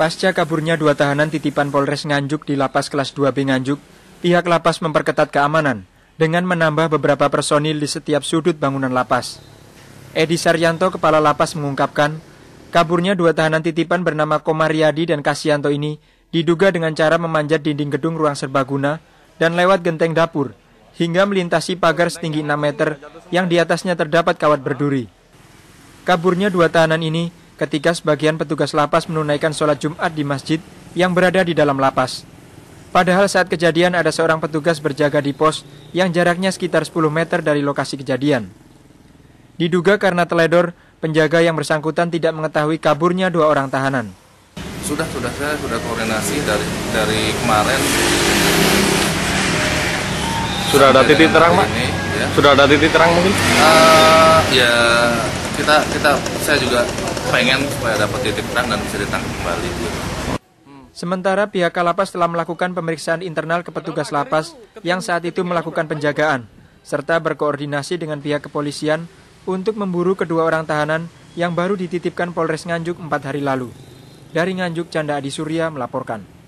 Pasca kaburnya dua tahanan titipan Polres Nganjuk di lapas kelas 2B Nganjuk, pihak lapas memperketat keamanan dengan menambah beberapa personil di setiap sudut bangunan lapas. Edi Saryanto, Kepala Lapas mengungkapkan, kaburnya dua tahanan titipan bernama Komariadi dan Kasianto ini diduga dengan cara memanjat dinding gedung ruang serbaguna dan lewat genteng dapur hingga melintasi pagar setinggi 6 meter yang di atasnya terdapat kawat berduri. Kaburnya dua tahanan ini ketika sebagian petugas lapas menunaikan sholat Jumat di masjid yang berada di dalam lapas. Padahal saat kejadian ada seorang petugas berjaga di pos yang jaraknya sekitar 10 meter dari lokasi kejadian. Diduga karena teledor, penjaga yang bersangkutan tidak mengetahui kaburnya dua orang tahanan. Sudah, sudah, saya sudah koordinasi dari dari kemarin. Sudah ada titik terang, Pak? Ya. Sudah ada titik terang mungkin? Uh, ya, kita kita saya juga pengen supaya dapat titik terang dan bisa ditangkap kembali. Sementara pihak Kalapas telah melakukan pemeriksaan internal ke petugas lapas yang saat itu melakukan penjagaan, serta berkoordinasi dengan pihak kepolisian untuk memburu kedua orang tahanan yang baru dititipkan Polres Nganjuk empat hari lalu. Dari Nganjuk, Canda Adi Surya melaporkan.